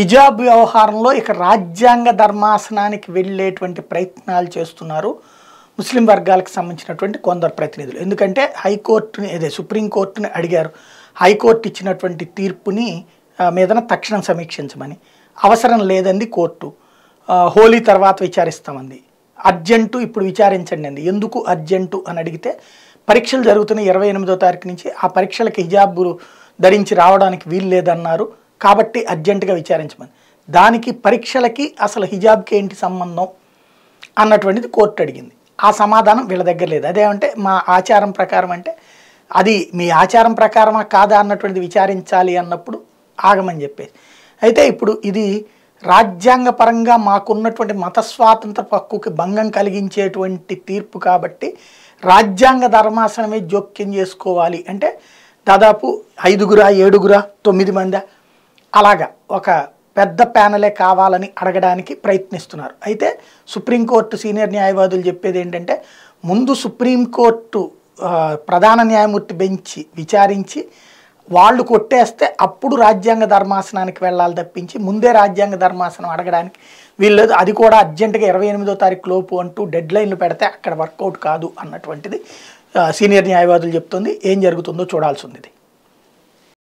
హిజాబ్ వ్యవహారంలో ఇక రాజ్యాంగ ధర్మాసనానికి వెళ్ళేటువంటి ప్రయత్నాలు చేస్తున్నారు ముస్లిం వర్గాలకు సంబంధించినటువంటి కొందరు ప్రతినిధులు ఎందుకంటే హైకోర్టుని అదే సుప్రీంకోర్టుని అడిగారు హైకోర్టు ఇచ్చినటువంటి తీర్పుని మీదన తక్షణం సమీక్షించమని అవసరం లేదంది కోర్టు హోలీ తర్వాత విచారిస్తామంది అర్జెంటు ఇప్పుడు విచారించండి అండి ఎందుకు అర్జెంటు అని అడిగితే పరీక్షలు జరుగుతున్న ఇరవై ఎనిమిదో తారీఖు నుంచి ఆ పరీక్షలకు హిజాబ్ ధరించి రావడానికి వీలు లేదన్నారు కాబట్టి అర్జెంటుగా విచారించమని దానికి పరీక్షలకి అసలు హిజాబ్కి ఏంటి సంబంధం అన్నటువంటిది కోర్టు అడిగింది ఆ సమాధానం వీళ్ళ దగ్గర లేదు అదేమంటే మా ఆచారం ప్రకారం అంటే అది మీ ఆచారం ప్రకారమా కాదా అన్నటువంటిది విచారించాలి అన్నప్పుడు ఆగమని చెప్పేసి అయితే ఇప్పుడు ఇది రాజ్యాంగపరంగా మాకున్నటువంటి మత స్వాతంత్ర హక్కుకి భంగం కలిగించేటువంటి తీర్పు కాబట్టి రాజ్యాంగ ధర్మాసనమే జోక్యం చేసుకోవాలి అంటే దాదాపు ఐదుగురా ఏడుగురా తొమ్మిది మందా అలాగా ఒక పెద్ద ప్యానలే కావాలని అడగడానికి ప్రయత్నిస్తున్నారు అయితే సుప్రీంకోర్టు సీనియర్ న్యాయవాదులు చెప్పేది ఏంటంటే ముందు సుప్రీంకోర్టు ప్రధాన న్యాయమూర్తి బెంచి విచారించి వాళ్ళు కొట్టేస్తే అప్పుడు రాజ్యాంగ ధర్మాసనానికి వెళ్ళాలి తప్పించి ముందే రాజ్యాంగ ధర్మాసనం అడగడానికి వీళ్ళు అది కూడా అర్జెంటుగా ఇరవై ఎనిమిదో తారీఖు లోపు అంటూ డెడ్ లైన్లు పెడితే అక్కడ వర్కౌట్ కాదు అన్నటువంటిది సీనియర్ న్యాయవాదులు చెప్తుంది ఏం జరుగుతుందో చూడాల్సింది